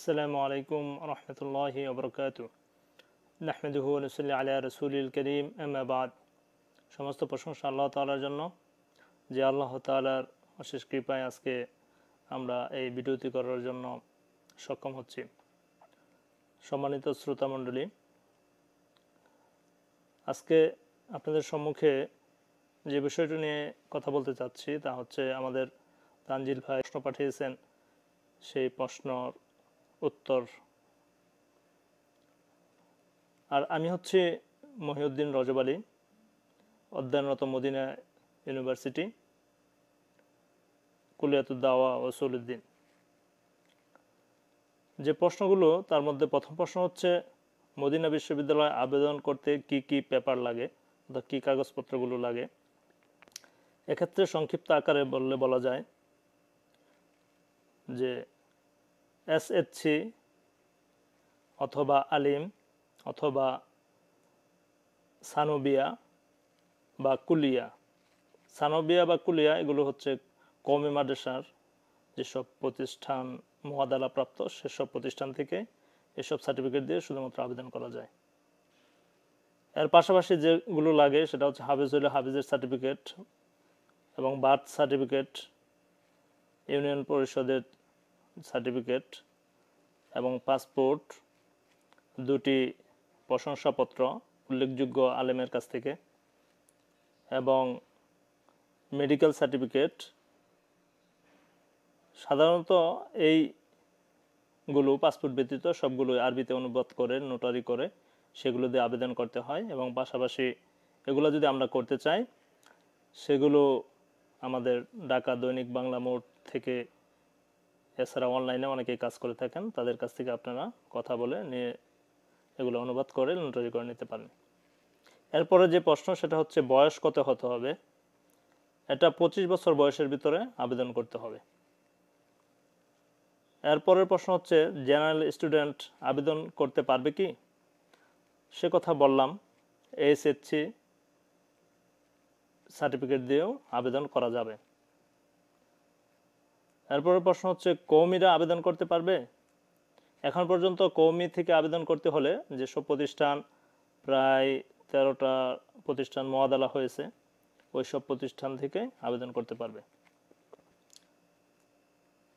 السلام عليكم ورحمة الله وبركاته نحمده ونصلي على رسول الكريم أما بعد সমস্ত প্রশংসা আল্লাহ তাআলার জন্য যে আল্লাহ তাআলার অশেষ কৃপায় আজকে আমরা এই ভিডিওটি করার জন্য সক্ষম হচ্ছি সম্মানিত শ্রোতা মণ্ডলী আজকে আপনাদের সম্মুখে যে বিষয়টি নিয়ে কথা বলতে চাচ্ছি তা হচ্ছে আমাদের তানজিল ভাই প্রশ্ন পাঠিয়েছেন সেই প্রশ্নর উত্তর আর আমি হচ্ছে মহিউদ্দিন রজব আলী অধ্যয়নরত মদিনা ইউনিভার্সিটি কুলিয়াতুদ্দাওয়া ও সৌলুদ্দিন যে প্রশ্নগুলো তার মধ্যে প্রথম প্রশ্ন হচ্ছে মদিনা বিশ্ববিদ্যালয়ে আবেদন করতে কি কি পেপার লাগে অর্থাৎ কী কাগজপত্রগুলো লাগে এক্ষেত্রে সংক্ষিপ্ত আকারে বললে বলা যায় যে এসএসসি অথবা আলিম অথবা সানোবিয়া বা কুলিয়া সানোবিয়া বা কুলিয়া এগুলো হচ্ছে কমি মাদ্রাসার যেসব প্রতিষ্ঠান মহাদালা প্রাপ্ত সেসব প্রতিষ্ঠান থেকে এসব সার্টিফিকেট দিয়ে শুধুমাত্র আবেদন করা যায় এর পাশাপাশি যেগুলো লাগে সেটা হচ্ছে হাফিজ হইলে হাফিজের সার্টিফিকেট এবং বার্থ সার্টিফিকেট ইউনিয়ন পরিষদের সার্টিফিকেট এবং পাসপোর্ট দুটি প্রশংসাপত্র উল্লেখযোগ্য আলেমের কাছ থেকে এবং মেডিকেল সার্টিফিকেট সাধারণত এইগুলো পাসপোর্ট ব্যতীত সবগুলো আরবিতে অনুবাদ করে নোটারি করে সেগুলো দিয়ে আবেদন করতে হয় এবং পাশাপাশি এগুলো যদি আমরা করতে চাই সেগুলো আমাদের ঢাকা দৈনিক বাংলা মোড় থেকে এছাড়া অনলাইনে অনেকেই কাজ করে থাকেন তাদের কাছ থেকে আপনারা কথা বলে নিয়ে এগুলো অনুবাদ করে নোটারি করে নিতে পারেন এরপরে যে প্রশ্ন সেটা হচ্ছে বয়স কত হতে হবে এটা পঁচিশ বছর বয়সের ভিতরে আবেদন করতে হবে এরপরের প্রশ্ন হচ্ছে জেনারেল স্টুডেন্ট আবেদন করতে পারবে কি সে কথা বললাম এসএসসি সার্টিফিকেট দিয়েও আবেদন করা যাবে এরপরের প্রশ্ন হচ্ছে কৌমিরা আবেদন করতে পারবে এখন পর্যন্ত কৌমি থেকে আবেদন করতে হলে যেসব প্রতিষ্ঠান প্রায় তেরোটা প্রতিষ্ঠান মোয়াদালা হয়েছে ওই সব প্রতিষ্ঠান থেকে আবেদন করতে পারবে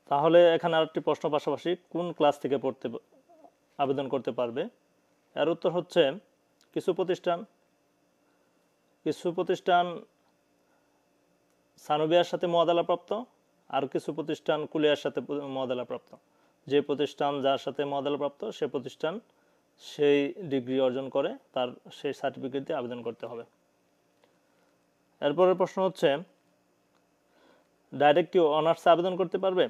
তাহলে এখানে আরেকটি প্রশ্ন পাশাপাশি কোন ক্লাস থেকে পড়তে আবেদন করতে পারবে এর উত্তর হচ্ছে কিছু প্রতিষ্ঠান কিছু প্রতিষ্ঠান সানবিয়ার সাথে মোয়াদালাপ্রাপ্ত আর কিছু প্রতিষ্ঠান কুলিয়ার সাথে মদালাপ্রাপ্ত যে প্রতিষ্ঠান যার সাথে মদালাপ্রাপ্ত সে প্রতিষ্ঠান সেই ডিগ্রি অর্জন করে তার সেই সার্টিফিকেট দিয়ে আবেদন করতে হবে এরপরের প্রশ্ন হচ্ছে ডাইরেক্ট কি অনার্সে আবেদন করতে পারবে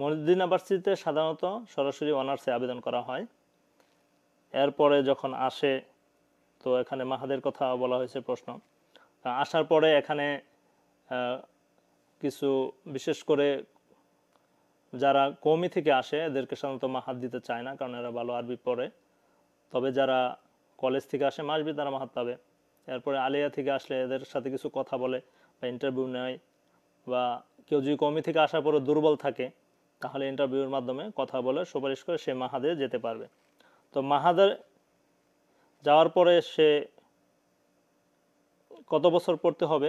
মদিনা ভার্সিটিতে সাধারণত সরাসরি অনার্সে আবেদন করা হয় এরপরে যখন আসে তো এখানে মাহাদের কথা বলা হয়েছে প্রশ্ন আসার পরে এখানে কিছু বিশেষ করে যারা কমই থেকে আসে এদেরকে সাধারণত মাহাত দিতে চায় না কারণ এরা ভালো আরবি পড়ে তবে যারা কলেজ থেকে আসে মাসবি তারা মাহাত পাবে এরপরে আলিয়া থেকে আসলে এদের সাথে কিছু কথা বলে বা ইন্টারভিউ নেয় বা কেউ যদি কমি থেকে আসার পরে দুর্বল থাকে তাহলে ইন্টারভিউর মাধ্যমে কথা বলে সুপারিশ করে সে মাহাদে যেতে পারবে তো মাহাদের যাওয়ার পরে সে কত বছর পড়তে হবে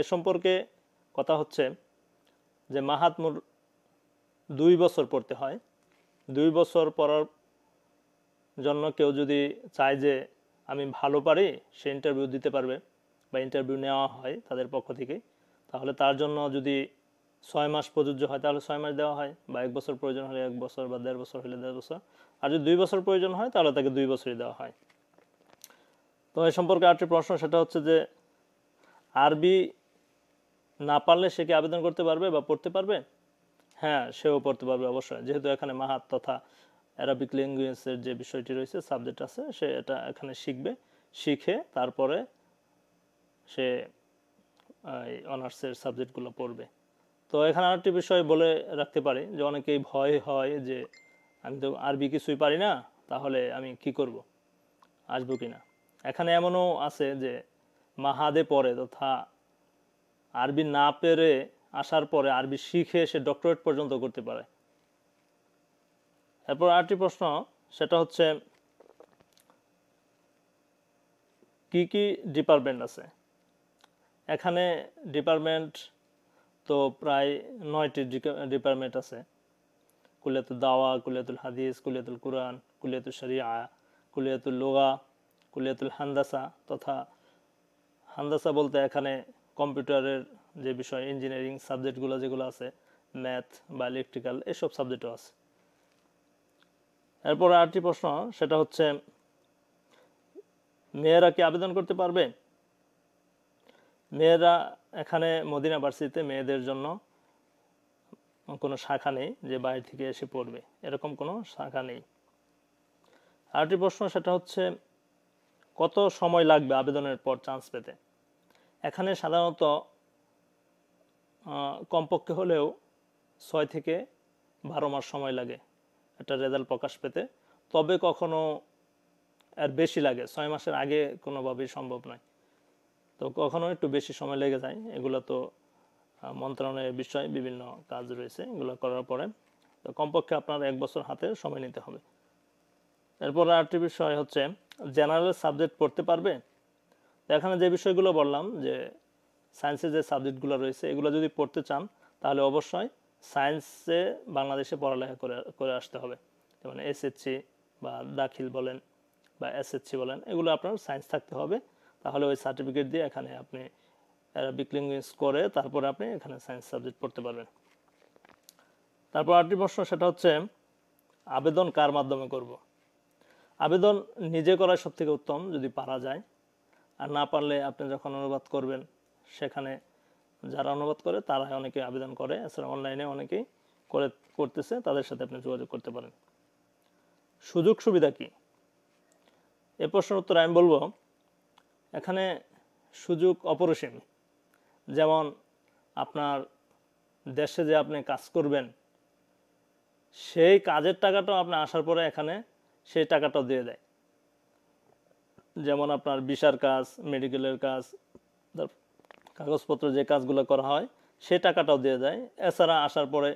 এ সম্পর্কে কথা হচ্ছে যে মাহাত্মুর দুই বছর পড়তে হয় দুই বছর পড়ার জন্য কেউ যদি চায় যে আমি ভালো পারি সে ইন্টারভিউ দিতে পারবে বা ইন্টারভিউ নেওয়া হয় তাদের পক্ষ থেকে তাহলে তার জন্য যদি ছয় মাস প্রযোজ্য হয় তাহলে ছয় মাস দেওয়া হয় বা এক বছর প্রয়োজন হলে এক বছর বা দেড় বছর হলে দেড় বছর আর যদি দুই বছর প্রয়োজন হয় তাহলে তাকে দুই বছরই দেওয়া হয় তো এ সম্পর্কে আরেকটি প্রশ্ন সেটা হচ্ছে যে আরবি না পারলে সে কি আবেদন করতে পারবে বা পড়তে পারবে হ্যাঁ সেও পড়তে পারবে অবশ্যই যেহেতু এখানে মাহাত তথা অ্যারাবিক ল্যাঙ্গুয়েজের যে বিষয়টি রয়েছে সাবজেক্ট আছে সে এটা এখানে শিখবে শিখে তারপরে সে অনার্সের সাবজেক্টগুলো পড়বে তো এখানে আরেকটি বিষয় বলে রাখতে পারি যে অনেকেই ভয় হয় যে আমি তো আরবি কিছুই পারি না তাহলে আমি কি করব আসবো কি না এখানে এমনও আছে যে মাহাদে পড়ে তথা আরবি না পেরে আসার পরে আরবি শিখে সে ডক্টরেট পর্যন্ত করতে পারে এরপর আরেকটি প্রশ্ন সেটা হচ্ছে কি কি ডিপার্টমেন্ট আছে এখানে ডিপার্টমেন্ট তো প্রায় নয়টি ডিপার্টমেন্ট আছে কুলিয়াতুল দাওয়া কুলিয়াতুল হাদিস কুলিয়াতুল কুরআন কুলিয়াতুল শরিয়া কুলিয়াতুল লোগা কুলিয়াতুল হান্দাসা তথা হান্দাসা বলতে এখানে কম্পিউটারের যে বিষয় ইঞ্জিনিয়ারিং সাবজেক্টগুলো যেগুলো আছে ম্যাথ বা ইলেকট্রিক্যাল এসব সাবজেক্টও আছে এরপর আরটি প্রশ্ন সেটা হচ্ছে মেয়েরা কি আবেদন করতে পারবে মেয়েরা এখানে মদিনা ভার্সিতে মেয়েদের জন্য কোনো শাখা নেই যে বাইরে থেকে এসে পড়বে এরকম কোনো শাখা নেই আরটি প্রশ্ন সেটা হচ্ছে কত সময় লাগবে আবেদনের পর চান্স পেতে এখানে সাধারণত কমপক্ষে হলেও ছয় থেকে বারো মাস সময় লাগে একটা রেজাল্ট প্রকাশ পেতে তবে কখনো আর বেশি লাগে ছয় মাসের আগে কোনোভাবেই সম্ভব নয় তো কখনো একটু বেশি সময় লেগে যায় এগুলো তো মন্ত্রণালয়ের বিষয়ে বিভিন্ন কাজ রয়েছে এগুলো করার পরে তো কমপক্ষে আপনার এক বছর হাতে সময় নিতে হবে এরপর আরেকটি বিষয় হচ্ছে জেনারেল সাবজেক্ট পড়তে পারবে তো এখানে যে বিষয়গুলো বললাম যে সায়েন্সের যে সাবজেক্টগুলো রয়েছে এগুলো যদি পড়তে চান তাহলে অবশ্যই সায়েন্সে বাংলাদেশে পড়ালেখা করে করে আসতে হবে যেমন এসএসসি বা দাখিল বলেন বা এসএসসি বলেন এগুলো আপনার সায়েন্স থাকতে হবে তাহলে ওই সার্টিফিকেট দিয়ে এখানে আপনি অ্যারাবিক ল্যাঙ্গুয়েজ করে তারপরে আপনি এখানে সায়েন্স সাবজেক্ট পড়তে পারবেন তারপর আরেকটি প্রশ্ন সেটা হচ্ছে আবেদন কার মাধ্যমে করব। আবেদন নিজে করা সবথেকে উত্তম যদি পারা যায় আর না পারলে আপনি যখন অনুবাদ করবেন সেখানে যারা অনুবাদ করে তারাই অনেকে আবেদন করে এছাড়া অনলাইনে অনেকেই করে করতেছে তাদের সাথে আপনি যোগাযোগ করতে পারেন সুযোগ সুবিধা কি এ প্রশ্নের উত্তর আমি বলবো এখানে সুযোগ অপরিসীম যেমন আপনার দেশে যে আপনি কাজ করবেন সেই কাজের টাকাটাও আপনি আসার পরে এখানে সেই টাকাটাও দিয়ে দেয় যেমন আপনার বিশার কাজ মেডিকেলের কাজ কাগজপত্র যে কাজগুলো করা হয় সে টাকাটাও দিয়ে দেয় এছাড়া আসার পরে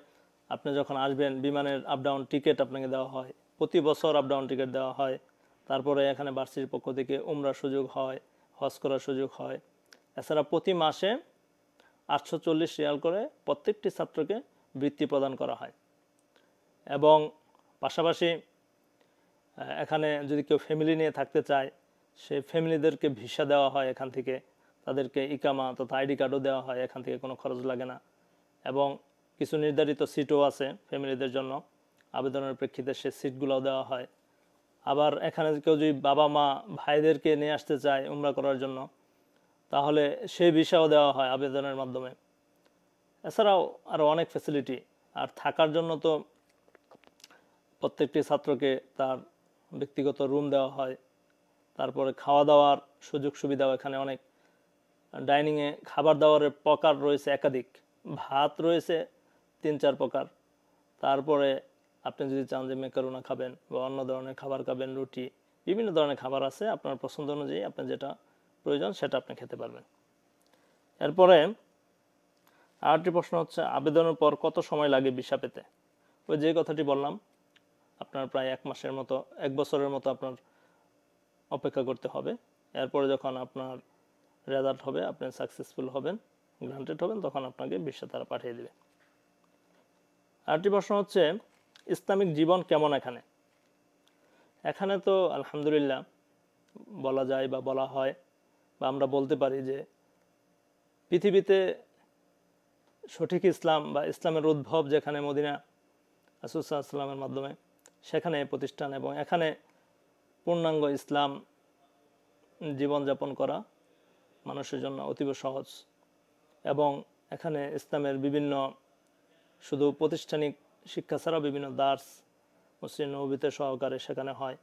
আপনি যখন আসবেন বিমানের আপডাউন টিকিট আপনাকে দেওয়া হয় প্রতি বছর আপডাউন টিকিট দেওয়া হয় তারপরে এখানে বার্ষিক পক্ষ থেকে উমরার সুযোগ হয় হজ করার সুযোগ হয় এছাড়া প্রতি মাসে আটশো চল্লিশ রিয়াল করে প্রত্যেকটি ছাত্রকে বৃত্তি প্রদান করা হয় এবং পাশাপাশি এখানে যদি কেউ ফ্যামিলি নিয়ে থাকতে চায় সে ফ্যামিলিদেরকে ভিসা দেওয়া হয় এখান থেকে তাদেরকে ইকামা তথা আইডি কার্ডও দেওয়া হয় এখান থেকে কোনো খরচ লাগে না এবং কিছু নির্ধারিত সিটও আছে ফ্যামিলিদের জন্য আবেদনের প্রেক্ষিতে সে সিটগুলোও দেওয়া হয় আবার এখানে কেউ যদি বাবা মা ভাইদেরকে নিয়ে আসতে চায় উমরা করার জন্য তাহলে সেই ভিসাও দেওয়া হয় আবেদনের মাধ্যমে এছাড়াও আরও অনেক ফেসিলিটি আর থাকার জন্য তো প্রত্যেকটি ছাত্রকে তার ব্যক্তিগত রুম দেওয়া হয় তারপরে খাওয়া দাওয়ার সুযোগ সুবিধাও এখানে অনেক ডাইনিংয়ে খাবার দাবারের প্রকার রয়েছে একাধিক ভাত রয়েছে তিন চার প্রকার তারপরে আপনি যদি চান যে মেকারুনা খাবেন বা অন্য ধরনের খাবার খাবেন রুটি বিভিন্ন ধরনের খাবার আছে আপনার পছন্দ অনুযায়ী আপনি যেটা প্রয়োজন সেটা আপনি খেতে পারবেন এরপরে আরেকটি প্রশ্ন হচ্ছে আবেদনের পর কত সময় লাগে ভিসা পেতে ওই যে কথাটি বললাম আপনার প্রায় এক মাসের মতো এক বছরের মতো আপনার অপেক্ষা করতে হবে এরপরে যখন আপনার রেজাল্ট হবে আপনি সাকসেসফুল হবেন গ্রান্টেড হবেন তখন আপনাকে বিশ্বে তারা পাঠিয়ে দেবে আরটি প্রশ্ন হচ্ছে ইসলামিক জীবন কেমন এখানে এখানে তো আলহামদুলিল্লাহ বলা যায় বা বলা হয় বা আমরা বলতে পারি যে পৃথিবীতে সঠিক ইসলাম বা ইসলামের উদ্ভব যেখানে মদিনা ইসলামের মাধ্যমে সেখানে প্রতিষ্ঠান এবং এখানে পূর্ণাঙ্গ ইসলাম জীবনযাপন করা মানুষের জন্য অতীব সহজ এবং এখানে ইসলামের বিভিন্ন শুধু প্রতিষ্ঠানিক শিক্ষা ছাড়াও বিভিন্ন দার্স মসজিদ নবীতে সহকারে সেখানে হয়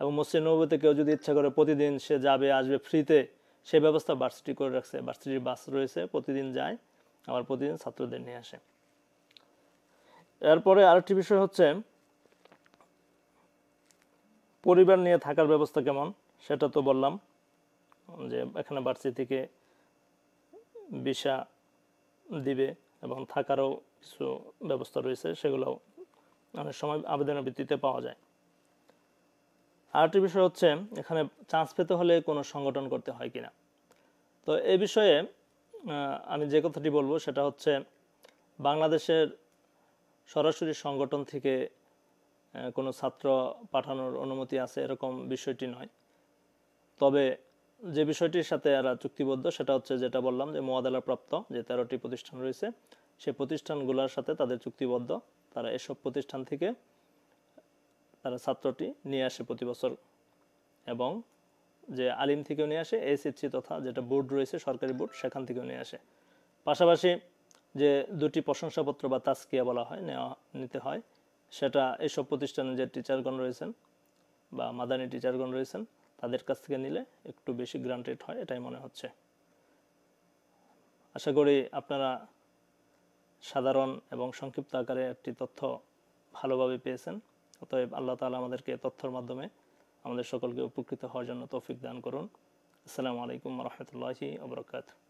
এবং মসজিদ নবীতে কেউ যদি ইচ্ছা করে প্রতিদিন সে যাবে আসবে ফ্রিতে সেই ব্যবস্থা ভার্সিটি করে রাখছে ভার্সিটির বাস রয়েছে প্রতিদিন যায় আবার প্রতিদিন ছাত্রদের নিয়ে আসে এরপরে আরেকটি বিষয় হচ্ছে পরিবার নিয়ে থাকার ব্যবস্থা কেমন সেটা তো বললাম যে এখানে বাড়ছি থেকে ভিসা দিবে এবং থাকারও কিছু ব্যবস্থা রয়েছে সেগুলোও অনেক সময় আবেদনের ভিত্তিতে পাওয়া যায় আরেকটি বিষয় হচ্ছে এখানে চান্স পেতে হলে কোনো সংগঠন করতে হয় কিনা তো এ বিষয়ে আমি যে কথাটি বলবো সেটা হচ্ছে বাংলাদেশের সরাসরি সংগঠন থেকে কোনো ছাত্র পাঠানোর অনুমতি আছে এরকম বিষয়টি নয় তবে যে বিষয়টির সাথে এরা চুক্তিবদ্ধ সেটা হচ্ছে যেটা বললাম যে প্রাপ্ত যে তেরোটি প্রতিষ্ঠান রয়েছে সে প্রতিষ্ঠানগুলোর সাথে তাদের চুক্তিবদ্ধ তারা এসব প্রতিষ্ঠান থেকে তারা ছাত্রটি নিয়ে আসে প্রতি বছর এবং যে আলিম থেকেও নিয়ে আসে এসএসসি তথা যেটা বোর্ড রয়েছে সরকারি বোর্ড সেখান থেকেও নিয়ে আসে পাশাপাশি যে দুটি প্রশংসাপত্র বা তাস্কিয়া বলা হয় নেওয়া নিতে হয় সেটা এসব প্রতিষ্ঠানে যে টিচারগণ রয়েছেন বা মাদানি টিচারগণ রয়েছেন তাদের কাছ থেকে নিলে একটু বেশি গ্রান্টেড হয় এটাই মনে হচ্ছে আশা করি আপনারা সাধারণ এবং সংক্ষিপ্ত আকারে একটি তথ্য ভালোভাবে পেয়েছেন অতএব আল্লাহ তালা আমাদেরকে তথ্যর মাধ্যমে আমাদের সকলকে উপকৃত হওয়ার জন্য তৌফিক দান করুন আসসালামু আলাইকুম রহমতুল্লাহি আবরকাত